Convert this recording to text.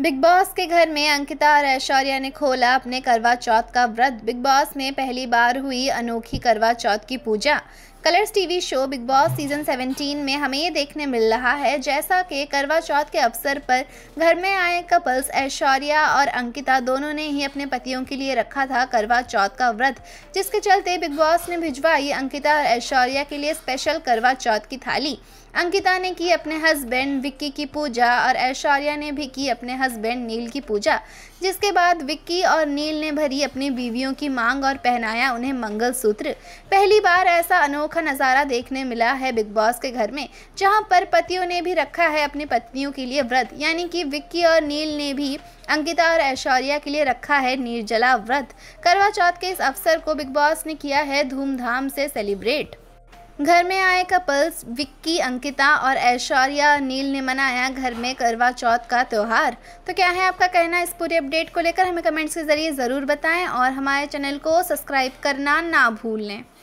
big boss के घर में अंकिता और ऐश्वर्या ने खोला अपने करवा चौथ का व्रत बिग बॉस में पहली बार हुई अनोखी करवा चौथ की पूजा Colors TV show Bigg Boss season 17 में हमें ये देखने मिल रहा है जैसा कि करवा चौथ के अवसर पर घर में आए कपल्स ऐश्वर्या और अंकिता दोनों ने ही अपने पतियों के लिए रखा था करवा चौथ का व्रत जिसके चलते बिग बॉस ने भिजवाई अंकिता और ऐश्वर्या के लिए स्पेशल करवा चौथ की थाली अंकिता ने की अपने हस्बैंड विक्की की पूजा और ऐश्वर्या ने भी की अपने हस्बैंड नील की पूजा जिसके बाद विक्की और नील ने भरी अपनी बीवियों की मांग और पहनाया उन्हें मंगलसूत्र पहली बार ऐसा अनोखा अनोखा नज़ारा देखने मिला है बिग बॉस के घर में जहां पर पतियों ने भी रखा है अपनी पत्नियों के लिए व्रत यानी कि विक्की और नील ने भी अंकिता और ऐश्वर्या के लिए रखा है निर्जला व्रत करवा चौथ के इस अवसर को बिग बॉस ने किया है धूमधाम से सेलिब्रेट घर में आए कपल्स विक्की अंकिता और ऐश्वर्या नील ने मनाया घर में करवा चौथ का त्यौहार तो क्या है आपका कहना इस पूरे अपडेट को लेकर हमें कमेंट्स के ज़रिए ज़रूर बताएं और हमारे चैनल को सब्सक्राइब करना ना भूलें